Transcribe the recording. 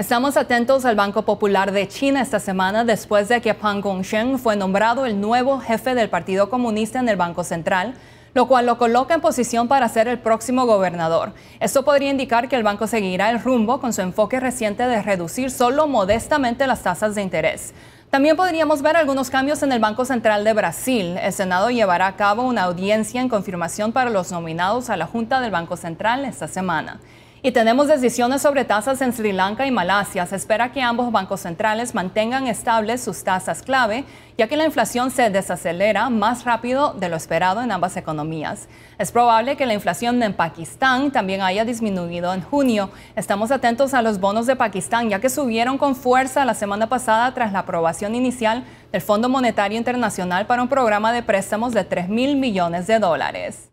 Estamos atentos al Banco Popular de China esta semana después de que Pang Gongsheng fue nombrado el nuevo jefe del Partido Comunista en el Banco Central, lo cual lo coloca en posición para ser el próximo gobernador. Esto podría indicar que el banco seguirá el rumbo con su enfoque reciente de reducir solo modestamente las tasas de interés. También podríamos ver algunos cambios en el Banco Central de Brasil. El Senado llevará a cabo una audiencia en confirmación para los nominados a la Junta del Banco Central esta semana. Y tenemos decisiones sobre tasas en Sri Lanka y Malasia. Se espera que ambos bancos centrales mantengan estables sus tasas clave, ya que la inflación se desacelera más rápido de lo esperado en ambas economías. Es probable que la inflación en Pakistán también haya disminuido en junio. Estamos atentos a los bonos de Pakistán, ya que subieron con fuerza la semana pasada tras la aprobación inicial del Fondo Monetario Internacional para un programa de préstamos de 3 mil millones de dólares.